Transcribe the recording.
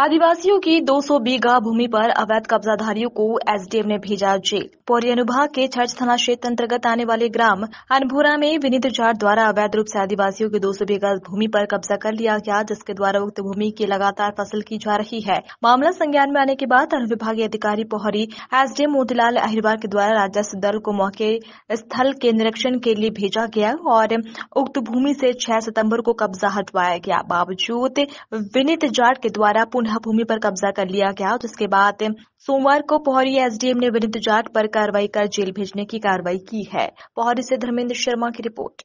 आदिवासियों की 200 बीघा भूमि पर अवैध कब्जाधारियों को एसडीएम ने भेजा जेल पौरी अनुभाग के छठ थाना क्षेत्र अंतर्गत आने वाले ग्राम अनभोरा में विनीत जाट द्वारा अवैध रूप से आदिवासियों की 200 बीघा भूमि पर कब्जा कर लिया गया जिसके द्वारा उक्त भूमि की लगातार फसल की जा रही है मामला संज्ञान में आने के बाद अनुविभागीय अधिकारी पोहरी एसडीएम मोतीलाल अहिरवार के द्वारा राजस्व दल को मौके स्थल के निरीक्षण के लिए भेजा गया और उक्त भूमि से छह सितम्बर को कब्जा हटवाया गया बावजूद विनीत जाट के द्वारा पुनः भूमि पर कब्जा कर लिया गया और जिसके बाद सोमवार को पोहरी एसडीएम ने विनित जाट पर कार्रवाई कर जेल भेजने की कार्रवाई की है पोहरी से धर्मेंद्र शर्मा की रिपोर्ट